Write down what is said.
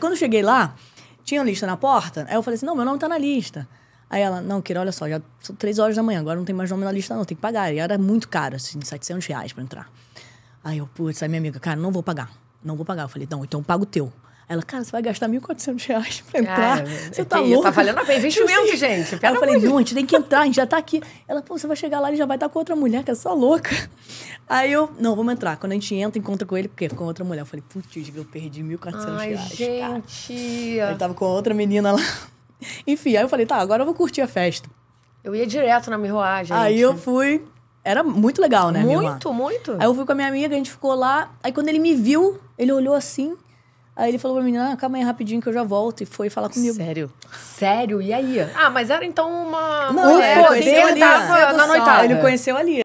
Quando eu cheguei lá, tinha lista na porta. Aí eu falei assim: não, meu nome tá na lista. Aí ela, não, Kira, olha só, já são três horas da manhã, agora não tem mais nome na lista, não, tem que pagar. E era muito caro, assim, 700 reais pra entrar. Aí eu, putz, aí minha amiga, cara, não vou pagar, não vou pagar. Eu falei, não, então eu pago o teu. Ela, cara, você vai gastar 1.400 reais pra entrar. você tá, tá louco? Tá valendo a pena investimento, gente. Pera eu falei, não, a gente tem que entrar, a gente já tá aqui. Ela, pô, você vai chegar lá, ele já vai estar com outra mulher, que é só louca. Aí eu, não, vamos entrar. Quando a gente entra, encontra com ele, porque é com outra mulher. Eu falei, putz, eu perdi 1.400 Ai, reais. gente. Ele tava com outra menina lá. Enfim, aí eu falei, tá, agora eu vou curtir a festa. Eu ia direto na Miroá, gente. Aí eu fui. Era muito legal, né? Muito, muito. Aí eu fui com a minha amiga, a gente ficou lá. Aí quando ele me viu, ele olhou assim. Aí ele falou pra mim, ah, calma aí rapidinho que eu já volto. E foi falar comigo. Sério? Sério? E aí? Ah, mas era então uma... Não, ele assim, Tava na noitada. Ele conheceu ali.